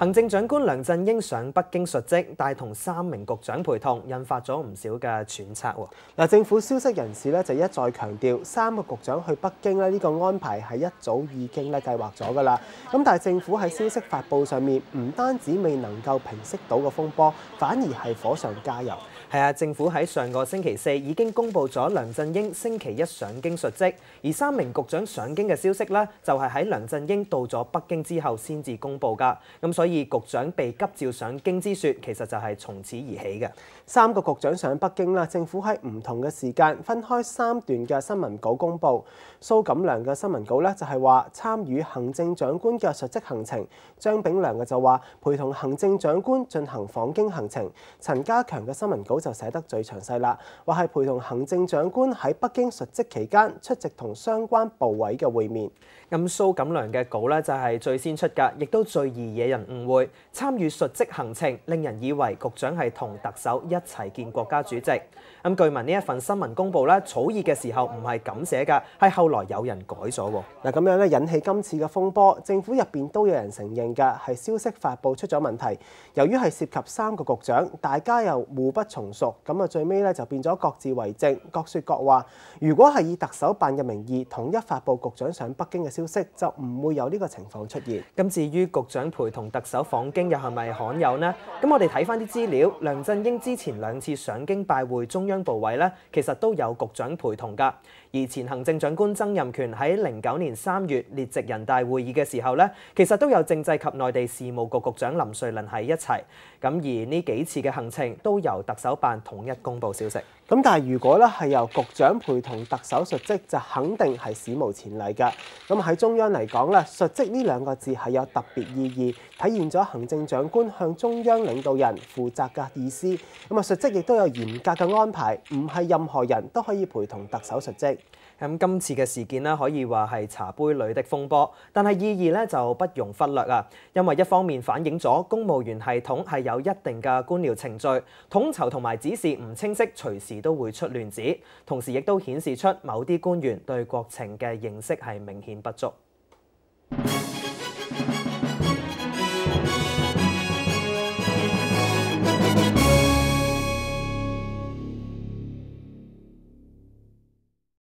行政长官梁振英上北京述职，带同三名局长陪同，引发咗唔少嘅揣测。嗱，政府消息人士咧就一再强调，三个局长去北京咧呢个安排系一早已经咧计划咗噶啦。咁但系政府喺消息发布上面，唔单止未能够平息到个风波，反而系火上加油。系啊，政府喺上个星期四已经公布咗梁振英星期一上京述职，而三名局长上京嘅消息呢，就系喺梁振英到咗北京之后先至公布噶。咁所以以局長被急召上京之説，其實就係從此而起嘅。三個局長上北京啦，政府喺唔同嘅時間，分開三段嘅新聞稿公佈。蘇錦良嘅新聞稿咧，就係話參與行政長官嘅實職行程；張炳良嘅就話陪同行政長官進行訪京行程。陳家強嘅新聞稿就寫得最詳細啦，話係陪同行政長官喺北京實職期間出席同相關部委嘅會面。咁蘇錦良嘅稿咧就係最先出噶，亦都最易惹人誤。会参与述职行程，令人以为局长系同特首一齐见国家主席。咁据闻呢一份新闻公布咧，草拟嘅时候唔系咁写噶，系后来有人改咗。嗱咁样咧引起今次嘅风波，政府入边都有人承认噶系消息发布出咗问题。由于系涉及三个局长，大家又互不从属，咁啊最尾咧就变咗各自为政，各说各话。如果系以特首办嘅名义统一发布局长上北京嘅消息，就唔会有呢个情况出现。咁至於局长陪同特。首訪京又係咪罕有呢？咁我哋睇翻啲資料，梁振英之前兩次上京拜會中央部委呢，其實都有局長陪同噶。而前行政長官曾蔭權喺零九年三月列席人大會議嘅時候呢，其實都有政制及內地事務局局長林瑞麟喺一齊。咁而呢幾次嘅行程都由特首辦統一公布消息。咁但係如果咧係由局長陪同特首述職，就肯定係史無前例嘅。咁喺中央嚟講咧，述職呢兩個字係有特別意義，體現咗行政長官向中央領導人負責嘅意思。咁啊述職亦都有嚴格嘅安排，唔係任何人都可以陪同特首述職。咁今次嘅事件咧，可以話係茶杯裏的風波，但係意義咧就不容忽略啊！因為一方面反映咗公務員系統係有一定嘅官僚程序，統籌同埋指示唔清晰，隨時。都會出亂子，同時亦都顯示出某啲官員對國情嘅認識係明顯不足。